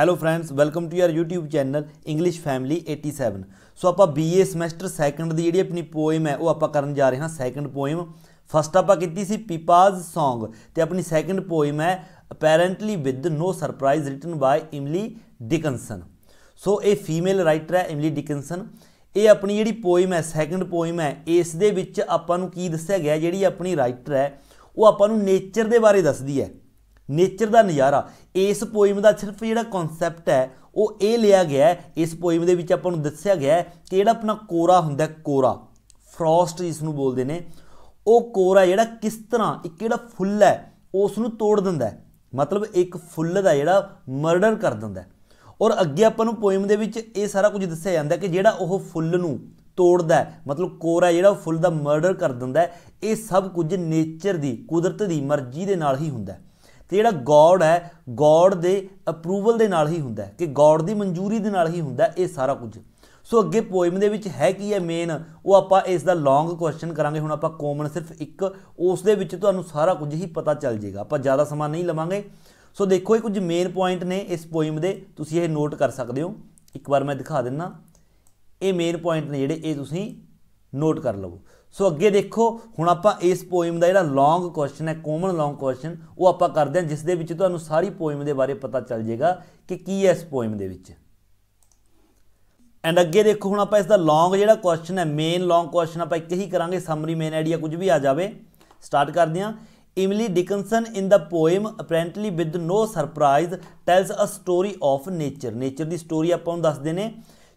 hello friends welcome to your YouTube channel English family 87 so ਆਪਾਂ BA semester second ਦੀ ਜਿਹੜੀ ਆਪਣੀ poem ਹੈ ਉਹ ਆਪਾਂ ਕਰਨ ਜਾ ਰਹੇ ਹਾਂ ਸੈਕੰਡ ਪੋਇਮ ਫਸਟ ਆਪਾਂ ਕੀਤੀ ਸੀ ਪੀਪਾਜ਼ Song ਤੇ ਆਪਣੀ ਸੈਕੰਡ ਪੋਇਮ ਹੈ apparently with no surprise written by Emily Dickinson ਸੋ ਇਹ ਫੀਮੇਲ ਰਾਈਟਰ ਹੈ ਇਮਲੀ ਡਿਕਨਸਨ ਇਹ ਆਪਣੀ ਜਿਹੜੀ ਪੋਇਮ ਹੈ ਸੈਕੰਡ ਪੋਇਮ ਹੈ ਇਸ ਦੇ ਵਿੱਚ ਆਪਾਂ ਨੂੰ ਕੀ ਦੱਸਿਆ ਗਿਆ ਜਿਹੜੀ ਆਪਣੀ ਰਾਈਟਰ ਹੈ ਉਹ ਆਪਾਂ ਨੂੰ ਨੇਚਰ ਦੇ ਬਾਰੇ ਦੱਸਦੀ ਹੈ ਨੇਚਰ ਦਾ ਨਜ਼ਾਰਾ ਇਸ ਪੋਇਮ ਦਾ ਸਿਰਫ ਜਿਹੜਾ ਕਨਸੈਪਟ ਹੈ ਉਹ ਇਹ ਲਿਆ ਗਿਆ ਹੈ ਇਸ ਪੋਇਮ ਦੇ ਵਿੱਚ ਆਪਾਂ ਨੂੰ ਦੱਸਿਆ ਗਿਆ ਹੈ ਕਿ ਜਿਹੜਾ ਆਪਣਾ ਕੋਰਾ ਹੁੰਦਾ ਕੋਰਾ ਫ੍ਰੋਸਟ ਜਿਸ ਨੂੰ ਬੋਲਦੇ ਨੇ ਉਹ ਕੋਰਾ ਜਿਹੜਾ ਕਿਸ ਤਰ੍ਹਾਂ ਇੱਕ ਜਿਹੜਾ ਫੁੱਲ ਹੈ ਉਸ ਨੂੰ ਤੋੜ ਦਿੰਦਾ ਹੈ ਮਤਲਬ ਇੱਕ ਫੁੱਲ ਦਾ ਜਿਹੜਾ ਮਰਡਰ ਕਰ ਦਿੰਦਾ ਔਰ ਅੱਗੇ ਆਪਾਂ ਨੂੰ ਪੋਇਮ ਦੇ ਵਿੱਚ ਇਹ ਸਾਰਾ ਕੁਝ ਦੱਸਿਆ ਜਾਂਦਾ ਕਿ ਜਿਹੜਾ ਉਹ ਫੁੱਲ ਨੂੰ ਤੋੜਦਾ ਮਤਲਬ ਕੋਰਾ ਜਿਹੜਾ ਫੁੱਲ ਦਾ ਮਰਡਰ ਕਰ ਦਿੰਦਾ ਇਹ ਸਭ ਕੁਝ ਨੇਚਰ ਦੀ ਕੁਦਰਤ ਦੀ ਮਰਜ਼ੀ ਦੇ ਨਾਲ ਹੀ ਹੁੰਦਾ ਹੈ ਤੇ ਜਿਹੜਾ ਗੋਡ ਹੈ ਗੋਡ ਦੇ ਅਪਰੂਵਲ ਦੇ ਨਾਲ ਹੀ ਹੁੰਦਾ ਹੈ ਕਿ ਗੋਡ ਦੀ ਮਨਜ਼ੂਰੀ ਦੇ ਨਾਲ ਹੀ ਹੁੰਦਾ ਇਹ ਸਾਰਾ ਕੁਝ ਸੋ ਅੱਗੇ ਪੋਇਮ ਦੇ ਵਿੱਚ ਹੈ ਕੀ ਹੈ ਮੇਨ ਉਹ ਆਪਾਂ ਇਸ ਦਾ ਲੌਂਗ ਕੁਐਸਚਨ ਕਰਾਂਗੇ ਹੁਣ ਆਪਾਂ ਕਾਮਨ ਸਿਰਫ ਇੱਕ ਉਸ ਦੇ ਵਿੱਚ ਤੁਹਾਨੂੰ ਸਾਰਾ ਕੁਝ ਹੀ ਪਤਾ ਚੱਲ ਜਾਏਗਾ ਆਪਾਂ ਜ਼ਿਆਦਾ ਸਮਾਂ ਨਹੀਂ ਲਵਾਂਗੇ ਸੋ ਦੇਖੋ ਇਹ ਕੁਝ ਮੇਨ ਪੁਆਇੰਟ ਨੇ ਇਸ ਪੋਇਮ ਦੇ ਤੁਸੀਂ ਇਹ ਨੋਟ ਕਰ ਸਕਦੇ ਹੋ ਇੱਕ ਵਾਰ ਮੈਂ ਦਿਖਾ ਦਿੰਨਾ ਇਹ ਮੇਨ ਪੁਆਇੰਟ ਨੇ ਜਿਹੜੇ ਇਹ ਤੁਸੀਂ ਨੋਟ ਕਰ ਲਵੋ ਸੋ ਅੱਗੇ ਦੇਖੋ ਹੁਣ ਆਪਾਂ ਇਸ ਪੋਇਮ ਦਾ ਜਿਹੜਾ ਲੌਂਗ ਕੁਐਸਚਨ ਹੈ ਕੋਮਨ ਲੌਂਗ ਕੁਐਸਚਨ ਉਹ ਆਪਾਂ ਕਰਦੇ ਹਾਂ ਜਿਸ ਦੇ ਵਿੱਚ ਤੁਹਾਨੂੰ ਸਾਰੀ ਪੋਇਮ ਦੇ ਬਾਰੇ ਪਤਾ ਚੱਲ ਜਾਏਗਾ ਕਿ ਕੀ ਹੈ ਇਸ ਪੋਇਮ ਦੇ ਵਿੱਚ ਐਂਡ ਅੱਗੇ ਦੇਖੋ ਹੁਣ ਆਪਾਂ ਇਸ ਦਾ ਲੌਂਗ ਜਿਹੜਾ ਕੁਐਸਚਨ ਹੈ ਮੇਨ ਲੌਂਗ ਕੁਐਸਚਨ ਆਪਾਂ ਇੱਕ ਹੀ ਕਰਾਂਗੇ ਸਮਰੀ ਮੇਨ ਆਈਡੀਆ ਕੁਝ ਵੀ ਆ ਜਾਵੇ ਸਟਾਰਟ ਕਰਦੇ ਹਾਂ Emily Dickinson in the poem apparently with no surprise tells a story of nature nature ਦੀ ਸਟੋਰੀ ਆਪਾਂ ਨੂੰ ਦੱਸਦੇ ਨੇ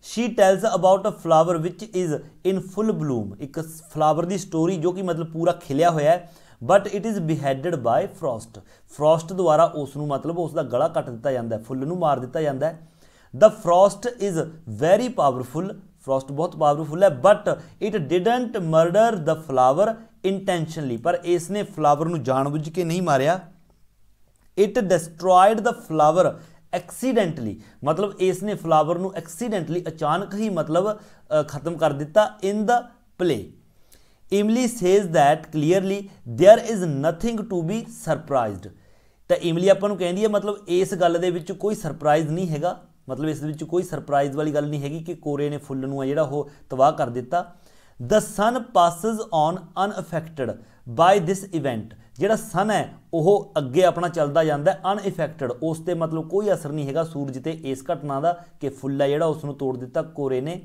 she tells about a flower which is in full bloom ਇੱਕ ਫਲਾਵਰ ਦੀ ਸਟੋਰੀ ਜੋ ਕਿ ਮਤਲਬ ਪੂਰਾ ਖਿਲਿਆ ਹੋਇਆ ਹੈ but it is beheaded by frost frost ਦੁਆਰਾ ਉਸ ਨੂੰ ਮਤਲਬ ਉਸ ਦਾ ਗਲਾ ਕੱਟ ਦਿੱਤਾ ਜਾਂਦਾ ਹੈ ਫੁੱਲ ਨੂੰ ਮਾਰ ਦਿੱਤਾ ਜਾਂਦਾ ਹੈ the frost is very powerful frost ਬਹੁਤ ਪਾਵਰਫੁਲ ਹੈ but it didn't murder the flower intentionally ਪਰ ਇਸ ਨੇ ਫਲਾਵਰ ਨੂੰ ਜਾਣਬੁੱਝ ਕੇ ਨਹੀਂ ਮਾਰਿਆ it destroyed the flower accidentally ਮਤਲਬ ਇਸ ਨੇ ਫਲਾਵਰ ਨੂੰ ਐਕਸੀਡੈਂਟਲੀ ਅਚਾਨਕ ਹੀ ਮਤਲਬ ਖਤਮ ਕਰ ਦਿੱਤਾ in the play Emily says that clearly there is nothing to be surprised ਤਾਂ ਇਮਲੀ ਆਪਾਂ ਨੂੰ ਕਹਿੰਦੀ ਹੈ ਮਤਲਬ ਇਸ ਗੱਲ ਦੇ ਵਿੱਚ ਕੋਈ ਸਰਪ੍ਰਾਈਜ਼ ਨਹੀਂ ਹੈਗਾ ਮਤਲਬ ਇਸ ਦੇ ਵਿੱਚ ਕੋਈ ਸਰਪ੍ਰਾਈਜ਼ ਵਾਲੀ ਗੱਲ ਨਹੀਂ ਹੈਗੀ ਕਿ ਕੋਰੇ ਨੇ ਫੁੱਲ ਨੂੰ ਆ ਜਿਹੜਾ ਉਹ ਤਬਾਹ ਕਰ ਦਿੱਤਾ the sun passes on unaffected by this event ਜਿਹੜਾ ਸਨ ਹੈ ਉਹ ਅੱਗੇ ਆਪਣਾ ਚੱਲਦਾ ਜਾਂਦਾ ਅਨਇਫੈਕਟਡ ਉਸ ਤੇ ਮਤਲਬ ਕੋਈ ਅਸਰ ਨਹੀਂ ਹੈਗਾ ਸੂਰਜ ਤੇ ਇਸ ਘਟਨਾ ਦਾ ਕਿ ਫੁੱਲ ਹੈ ਜਿਹੜਾ ਉਸ ਨੂੰ ਤੋੜ ਦਿੱਤਾ ਕੋਰੇ ਨੇ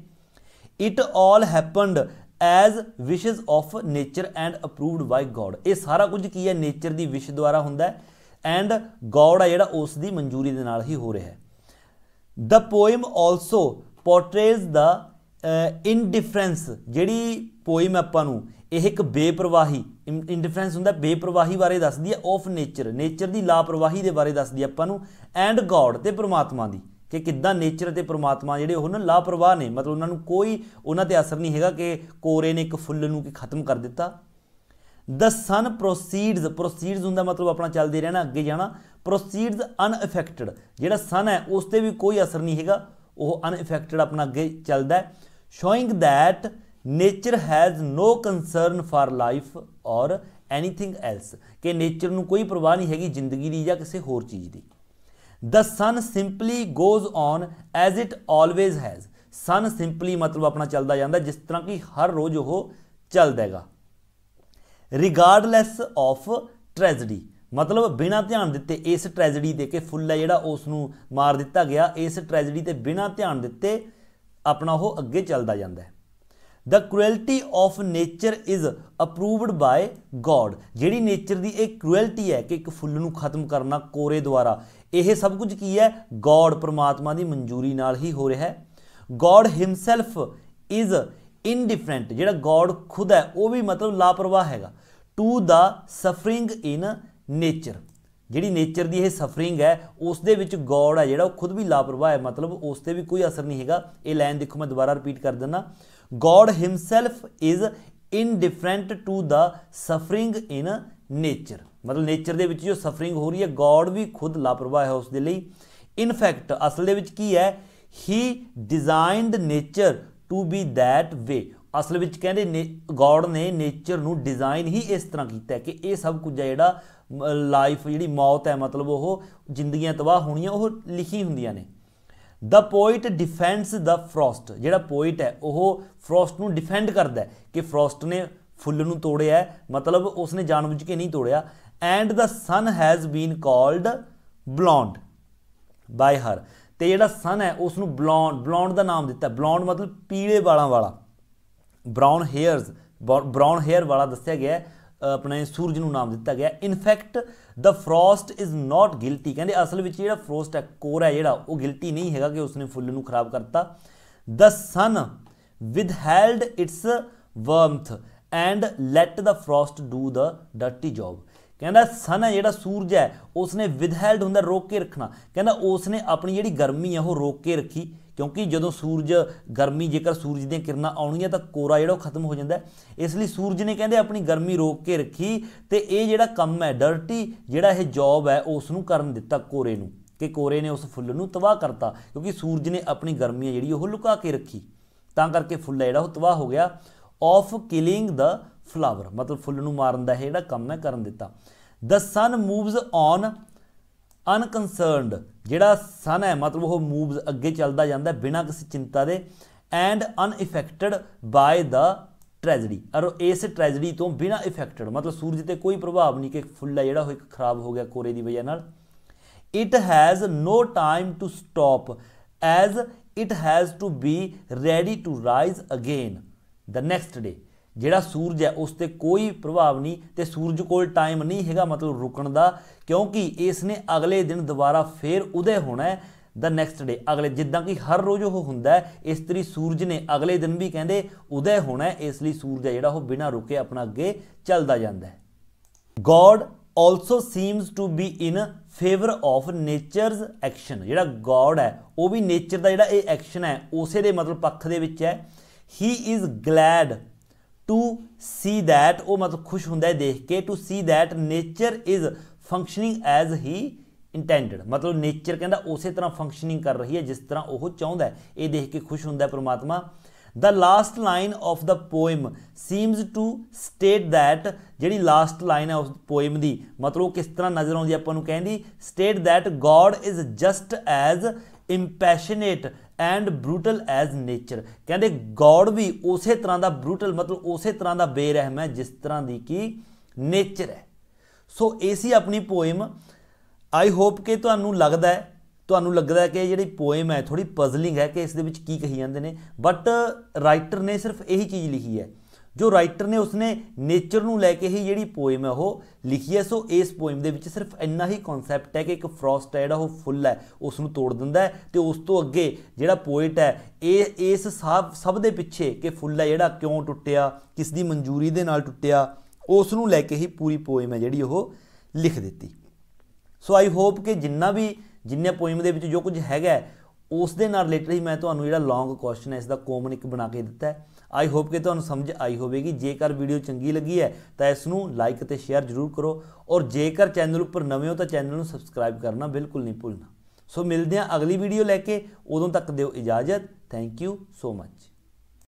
it all happened as wishes of nature and approved by God ਇਹ ਸਾਰਾ ਕੁਝ ਕੀ ਹੈ ਨੇਚਰ ਦੀ ਵਿਸ਼ ਦੁਆਰਾ ਹੁੰਦਾ ਐਂਡ ਗੋਡ ਆ ਜਿਹੜਾ ਉਸ ਦੀ ਮਨਜ਼ੂਰੀ ਦੇ ਨਾਲ ਹੀ ਹੋ ਰਿਹਾ ਹੈ ਦ ਪੋਇਮ ਆਲਸੋ ਪੋਰਟਰੇਜ਼ ਦਾ ਇਨਡਿਫਰੈਂਸ ਜਿਹੜੀ ਪੋਇਮ ਆਪਾਂ ਨੂੰ ਇਹ ਇੱਕ ਬੇਪਰਵਾਹੀ ਇੰਡੀਫਰੈਂਸ ਹੁੰਦਾ ਬੇਪਰਵਾਹੀ ਬਾਰੇ ਦੱਸਦੀ ਹੈ ਆਫ ਨੇਚਰ ਨੇਚਰ ਦੀ ਲਾਪਰਵਾਹੀ ਦੇ ਬਾਰੇ ਦੱਸਦੀ ਆਪਾਂ ਨੂੰ ਐਂਡ ਗੋਡ ਤੇ ਪ੍ਰਮਾਤਮਾ ਦੀ ਕਿ ਕਿੱਦਾਂ ਨੇਚਰ ਤੇ ਪ੍ਰਮਾਤਮਾ ਜਿਹੜੇ ਉਹਨਾਂ ਲਾਪਰਵਾਹ ਨੇ ਮਤਲਬ ਉਹਨਾਂ ਨੂੰ ਕੋਈ ਉਹਨਾਂ ਤੇ ਅਸਰ ਨਹੀਂ ਹੈਗਾ ਕਿ ਕੋਰੇ ਨੇ ਇੱਕ ਫੁੱਲ ਨੂੰ ਕਿ ਖਤਮ ਕਰ ਦਿੱਤਾ ਦ ਸਨ ਪ੍ਰੋਸੀਡਸ ਪ੍ਰੋਸੀਡਸ ਹੁੰਦਾ ਮਤਲਬ ਆਪਣਾ ਚੱਲਦੇ ਰਹਿਣਾ ਅੱਗੇ ਜਾਣਾ ਪ੍ਰੋਸੀਡਸ ਅਨਅਫੈਕਟਡ ਜਿਹੜਾ ਸਨ ਹੈ ਉਸ ਤੇ ਵੀ ਕੋਈ ਅਸਰ ਨਹੀਂ ਹੈਗਾ ਉਹ ਅਨਅਫੈਕਟਡ ਆਪਣਾ ਅੱਗੇ ਚੱਲਦਾ showing that nature has no concern for life or anything else ਕਿ ਨੇਚਰ ਨੂੰ ਕੋਈ ਪਰਵਾਹ ਨਹੀਂ ਹੈਗੀ ਜ਼ਿੰਦਗੀ ਦੀ ਜਾਂ ਕਿਸੇ ਹੋਰ ਚੀਜ਼ ਦੀ the sun simply goes on as it always has sun simply ਮਤਲਬ ਆਪਣਾ ਚੱਲਦਾ ਜਾਂਦਾ ਜਿਸ ਤਰ੍ਹਾਂ ਕਿ ਹਰ ਰੋਜ਼ ਉਹ ਚੱਲਦਾ ਹੈਗਾ ਰਿਗਾਰਡਲੈਸ ਆਫ ਟ੍ਰੈਜੇਡੀ ਮਤਲਬ ਬਿਨਾਂ ਧਿਆਨ ਦਿੱਤੇ ਇਸ ਟ੍ਰੈਜੇਡੀ ਦੇ ਕੇ ਫੁੱਲ ਹੈ ਜਿਹੜਾ ਉਸ ਨੂੰ ਮਾਰ ਦਿੱਤਾ ਗਿਆ ਇਸ ਟ੍ਰੈਜੇਡੀ ਤੇ ਬਿਨਾਂ ਧਿਆਨ ਦਿੱਤੇ ਆਪਣਾ ਉਹ ਅੱਗੇ ਚੱਲਦਾ ਜਾਂਦਾ ਹੈ the cruelty of nature is approved by God ਜਿਹੜੀ ਨੇਚਰ ਦੀ ਇਹ ਕ੍ਰੂਐਲਟੀ ਹੈ ਕਿ ਇੱਕ ਫੁੱਲ ਨੂੰ ਖਤਮ ਕਰਨਾ ਕੋਰੇ ਦੁਆਰਾ ਇਹ ਸਭ ਕੁਝ ਕੀ ਹੈ ਗੋਡ ਪ੍ਰਮਾਤਮਾ ਦੀ ਮਨਜ਼ੂਰੀ ਨਾਲ ਹੀ ਹੋ ਰਿਹਾ ਹੈ ਗੋਡ ਹਿਮਸੈਲਫ ਇਜ਼ ਇਨਡਿਫਰੈਂਟ ਜਿਹੜਾ ਗੋਡ ਖੁਦ ਹੈ ਉਹ ਵੀ ਮਤਲਬ ਲਾਪਰਵਾਹ ਹੈਗਾ to the suffering in nature ਜਿਹੜੀ ਨੇਚਰ ਦੀ ਇਹ ਸਫਰਿੰਗ ਹੈ ਉਸ ਦੇ ਵਿੱਚ ਗੋਡ ਹੈ ਜਿਹੜਾ ਉਹ ਖੁਦ ਵੀ ਲਾਪਰਵਾਹ ਹੈ ਮਤਲਬ ਉਸ ਤੇ ਵੀ ਕੋਈ ਅਸਰ ਨਹੀਂ ਹੈਗਾ ਇਹ ਲਾਈਨ ਦੇਖੋ ਮੈਂ ਦੁਬਾਰਾ ਰਿਪੀਟ ਕਰ ਦਿੰਦਾ God himself is indifferent to the suffering in nature ਮਤਲਬ ਨੇਚਰ ਦੇ ਵਿੱਚ ਜੋ ਸਫਰਿੰਗ ਹੋ ਰਹੀ ਹੈ ਗੋਡ ਵੀ ਖੁਦ ਲਾਪਰਵਾਹ ਹੈ ਉਸ ਦੇ ਲਈ ਇਨ ਫੈਕਟ ਅਸਲ ਦੇ ਵਿੱਚ ਕੀ ਹੈ he designed nature to be that way ਅਸਲ ਵਿੱਚ ਕਹਿੰਦੇ ਗੋਡ ਨੇ ਨੇਚਰ ਨੂੰ ਡਿਜ਼ਾਈਨ ਹੀ ਇਸ ਤਰ੍ਹਾਂ ਕੀਤਾ ਕਿ ਇਹ ਸਭ ਕੁਝ ਜਿਹੜਾ ਲਾਈਫ ਜਿਹੜੀ ਮੌਤ ਹੈ ਮਤਲਬ ਉਹ ਜ਼ਿੰਦਗੀਆਂ ਤਬਾਹ ਹੋਣੀਆਂ ਉਹ ਲਿਖੀ ਹੁੰਦੀਆਂ ਨੇ the poet defends the frost ਜਿਹੜਾ ਪੋਇਟ ਹੈ ਉਹ ਫਰੋਸਟ ਨੂੰ ਡਿਫੈਂਡ ਕਰਦਾ ਹੈ ਕਿ ਫਰੋਸਟ ਨੇ ਫੁੱਲ ਨੂੰ ਤੋੜਿਆ ਮਤਲਬ ਉਸਨੇ ਜਾਣਬੁੱਝ ਕੇ ਨਹੀਂ ਤੋੜਿਆ and the sun has been called blond by her ਤੇ ਜਿਹੜਾ ਸਨ ਹੈ ਉਸ ਨੂੰ ਬਲੌਂਡ ਬਲੌਂਡ ਦਾ ਨਾਮ ਦਿੱਤਾ ਬਲੌਂਡ ਮਤਲਬ ਪੀਲੇ ਵਾਲਾਂ ਵਾਲਾ ਬ੍ਰਾਊਨ ਹੇਅਰਸ ਬ੍ਰਾਊਨ ਹੇਅਰ ਵਾਲਾ ਦੱਸਿਆ ਗਿਆ ਹੈ ਆਪਣੇ ਸੂਰਜ ਨੂੰ ਨਾਮ ਦਿੱਤਾ ਗਿਆ in fact the frost is not guilty ਕਹਿੰਦੇ ਅਸਲ ਵਿੱਚ ਜਿਹੜਾ ਫਰੋਸਟ ਹੈ ਕੋਰ ਹੈ ਜਿਹੜਾ ਉਹ ਗਿਲਟੀ ਨਹੀਂ ਹੈਗਾ ਕਿ ਉਸਨੇ ਫੁੱਲ ਨੂੰ ਖਰਾਬ ਕਰਤਾ the sun withheld its warmth and let the frost do the dirty job ਕਹਿੰਦਾ ਸਨ ਹੈ ਜਿਹੜਾ ਸੂਰਜ ਹੈ ਉਸਨੇ ਵਿਦਹੈਲਡ ਹੁੰਦਾ ਰੋਕ ਕੇ ਰੱਖਣਾ ਕਹਿੰਦਾ ਉਸਨੇ ਆਪਣੀ ਜਿਹੜੀ ਗਰਮੀ ਹੈ ਉਹ ਰੋਕ ਕੇ ਰੱਖੀ ਕਿਉਂਕਿ ਜਦੋਂ ਸੂਰਜ ਗਰਮੀ ਜੇਕਰ ਸੂਰਜ ਦੀਆਂ ਕਿਰਨਾਂ ਆਉਣੀਆਂ ਤਾਂ ਕੋਰਾ ਜਿਹੜਾ ਉਹ ਖਤਮ ਹੋ ਜਾਂਦਾ ਇਸ ਲਈ ਸੂਰਜ ਨੇ ਕਹਿੰਦੇ ਆਪਣੀ ਗਰਮੀ ਰੋਕ ਕੇ ਰੱਖੀ ਤੇ ਇਹ ਜਿਹੜਾ ਕੰਮ ਹੈ ਡਰਟੀ ਜਿਹੜਾ ਇਹ ਜੌਬ ਹੈ ਉਸ ਨੂੰ ਕਰਨ ਦਿੱਤਾ ਕੋਰੇ ਨੂੰ ਕਿ ਕੋਰੇ ਨੇ ਉਸ ਫੁੱਲ ਨੂੰ ਤਬਾਹ ਕਰਤਾ ਕਿਉਂਕਿ ਸੂਰਜ ਨੇ ਆਪਣੀ ਗਰਮੀ ਜਿਹੜੀ ਉਹ ਲੁਕਾ ਕੇ ਰੱਖੀ ਤਾਂ ਕਰਕੇ ਫੁੱਲ ਜਿਹੜਾ ਉਹ ਤਬਾਹ ਹੋ ਗਿਆ ਆਫ ਕਿਲਿੰਗ ਦਾ ਫਲਾਵਰ ਮਤਲਬ ਫੁੱਲ ਨੂੰ ਮਾਰਨ ਦਾ ਇਹ ਜਿਹੜਾ ਕੰਮ ਹੈ ਕਰਨ ਦਿੱਤਾ ਦ ਸਨ ਮੂਵਜ਼ ਔਨ ਅਨਕਨਸਰਨਡ ਜਿਹੜਾ ਸਨ ਹੈ ਮਤਲਬ ਉਹ ਮੂਵਸ ਅੱਗੇ ਚੱਲਦਾ ਜਾਂਦਾ ਬਿਨਾਂ ਕਿਸੇ ਚਿੰਤਾ ਦੇ ਐਂਡ ਅਨਇਫੈਕਟਡ ਬਾਈ ਦਾ ਟ੍ਰੈਜਡੀ ਔਰ ਇਸ ਟ੍ਰੈਜਡੀ ਤੋਂ ਬਿਨਾਂ ਇਫੈਕਟਡ ਮਤਲਬ ਸੂਰਜ ਤੇ ਕੋਈ ਪ੍ਰਭਾਵ ਨਹੀਂ ਕਿ ਫੁੱਲ ਹੈ ਜਿਹੜਾ ਉਹ ਇੱਕ ਖਰਾਬ ਹੋ ਗਿਆ ਕੋਰੇ ਦੀ ਵਜ੍ਹਾ ਨਾਲ it has no time to stop as it has to be ready to rise again the next day ਜਿਹੜਾ ਸੂਰਜ ਹੈ ਉਸ ਤੇ ਕੋਈ ਪ੍ਰਭਾਵ ਨਹੀਂ ਤੇ ਸੂਰਜ ਕੋਲ ਟਾਈਮ ਨਹੀਂ ਹੈਗਾ ਮਤਲਬ ਰੁਕਣ ਦਾ ਕਿਉਂਕਿ ਇਸ ਨੇ ਅਗਲੇ ਦਿਨ ਦੁਬਾਰਾ ਫੇਰ ਉਦੇ ਹੋਣਾ ਹੈ ਦਾ ਨੈਕਸਟ ਡੇ ਅਗਲੇ ਜਿੱਦਾਂ ਕਿ ਹਰ ਰੋਜ਼ ਉਹ ਹੁੰਦਾ ਹੈ ਇਸ ਤਰੀ ਸੂਰਜ ਨੇ ਅਗਲੇ ਦਿਨ ਵੀ ਕਹਿੰਦੇ ਉਦੇ ਹੋਣਾ ਹੈ ਇਸ ਲਈ ਸੂਰਜ ਹੈ ਜਿਹੜਾ ਉਹ ਬਿਨਾਂ ਰੁਕੇ ਆਪਣਾ ਅੱਗੇ ਚੱਲਦਾ ਜਾਂਦਾ ਹੈ God also seems to be in favour of nature's action ਜਿਹੜਾ ਗੋਡ ਹੈ ਉਹ ਵੀ ਨੇਚਰ ਦਾ ਜਿਹੜਾ ਇਹ ਐਕਸ਼ਨ ਹੈ ਉਸੇ ਦੇ ਮਤਲਬ ਪੱਖ ਦੇ ਵਿੱਚ ਹੈ he is glad to see that ਉਹ ਮਤਲਬ ਖੁਸ਼ ਹੁੰਦਾ ਹੈ ਦੇਖ ਕੇ to see that nature is functioning as he intended ਮਤਲਬ ਨੇਚਰ ਕਹਿੰਦਾ ਉਸੇ ਤਰ੍ਹਾਂ ਫੰਕਸ਼ਨਿੰਗ ਕਰ ਰਹੀ ਹੈ ਜਿਸ ਤਰ੍ਹਾਂ ਉਹ ਚਾਹੁੰਦਾ ਹੈ ਇਹ ਦੇਖ ਕੇ ਖੁਸ਼ ਹੁੰਦਾ ਹੈ ਪ੍ਰਮਾਤਮਾ the last line of the poem seems to state that ਜਿਹੜੀ ਲਾਸਟ ਲਾਈਨ ਹੈ ਉਸ ਪੋਇਮ ਦੀ ਮਤਲਬ ਉਹ ਕਿਸ ਤਰ੍ਹਾਂ ਨਜ਼ਰ ਆਉਂਦੀ ਆਪਾਂ ਨੂੰ ਕਹਿੰਦੀ state that God is just as impassionate and brutal as nature ਕਹਿੰਦੇ ਗੋਡ ਵੀ ਉਸੇ ਤਰ੍ਹਾਂ ਦਾ ਬਰੂਟਲ ਮਤਲਬ ਉਸੇ ਤਰ੍ਹਾਂ ਦਾ ਬੇਰਹਿਮ ਹੈ ਜਿਸ ਤਰ੍ਹਾਂ ਦੀ ਕੀ ਨੇਚਰ ਹੈ ਸੋ ਏਸੀ ਸੀ ਆਪਣੀ ਪੋਇਮ ਆਈ ਹੋਪ ਕਿ ਤੁਹਾਨੂੰ ਲੱਗਦਾ ਹੈ ਤੁਹਾਨੂੰ ਲੱਗਦਾ ਹੈ ਕਿ ਜਿਹੜੀ ਪੋਇਮ ਹੈ ਥੋੜੀ ਪਜ਼ਲਿੰਗ ਹੈ ਕਿ ਇਸ ਦੇ ਵਿੱਚ ਕੀ ਕਹੀ ਜਾਂਦੇ ਨੇ ਬਟ ਰਾਈਟਰ ਨੇ ਸਿਰਫ ਇਹੀ ਚੀਜ਼ ਲਿਖੀ ਹੈ ਜੋ ਰਾਈਟਰ ਨੇ ਉਸਨੇ ਨੇਚਰ ਨੂੰ ਲੈ ਕੇ ਹੀ ਜਿਹੜੀ ਪੋਇਮ ਹੈ ਉਹ ਲਿਖੀ ਹੈ ਸੋ ਇਸ ਪੋਇਮ ਦੇ ਵਿੱਚ ਸਿਰਫ ਇੰਨਾ ਹੀ ਕਨਸੈਪਟ ਹੈ ਕਿ ਇੱਕ ਫਰੋਸਟ ਹੈ ਜਿਹੜਾ ਉਹ ਫੁੱਲ ਹੈ ਉਸ ਨੂੰ ਤੋੜ ਦਿੰਦਾ ਹੈ ਤੇ ਉਸ ਤੋਂ ਅੱਗੇ ਜਿਹੜਾ ਪੋਇਟ ਹੈ ਇਹ ਇਸ ਸਭ ਦੇ ਪਿੱਛੇ ਕਿ ਫੁੱਲ ਹੈ ਜਿਹੜਾ ਕਿਉਂ ਟੁੱਟਿਆ ਕਿਸ ਦੀ ਮਨਜ਼ੂਰੀ ਦੇ ਨਾਲ ਟੁੱਟਿਆ ਉਸ ਨੂੰ ਲੈ ਕੇ ਹੀ ਪੂਰੀ ਪੋਇਮ ਹੈ ਜਿਹੜੀ ਉਹ ਲਿਖ ਦਿੱਤੀ ਸੋ ਆਈ ਹੋਪ ਕਿ ਜਿੰਨਾ ਵੀ ਜਿੰਨੇ ਪੋਇਮ ਦੇ ਵਿੱਚ ਜੋ ਕੁਝ ਹੈਗਾ ਉਸ ਦੇ ਨਾਲ ਰਿਲੇਟਡ ਹੀ ਮੈਂ ਤੁਹਾਨੂੰ ਜਿਹੜਾ ਲੌਂਗ ਕੁਐਸਚਨ ਹੈ ਇਸ ਦਾ ਕੋਮਨ ਇੱਕ ਬਣਾ ਕੇ ਦਿੱਤਾ ਹੈ ਆਈ ਹੋਪ ਕਿ ਤੁਹਾਨੂੰ ਸਮਝ ਆਈ ਹੋਵੇਗੀ ਜੇਕਰ ਵੀਡੀਓ ਚੰਗੀ ਲੱਗੀ ਹੈ ਤਾਂ ਇਸ ਨੂੰ ਲਾਈਕ ਤੇ ਸ਼ੇਅਰ ਜ਼ਰੂਰ ਕਰੋ ਔਰ ਜੇਕਰ ਚੈਨਲ ਉੱਪਰ ਨਵੇਂ ਹੋ ਤਾਂ ਚੈਨਲ ਨੂੰ ਸਬਸਕ੍ਰਾਈਬ ਕਰਨਾ ਬਿਲਕੁਲ ਨਹੀਂ ਭੁੱਲਣਾ ਸੋ ਮਿਲਦੇ ਹਾਂ ਅਗਲੀ ਵੀਡੀਓ ਲੈ ਕੇ ਉਦੋਂ ਤੱਕ ਦਿਓ ਇਜਾਜ਼ਤ ਥੈਂਕ ਯੂ ਸੋ ਮੱਚ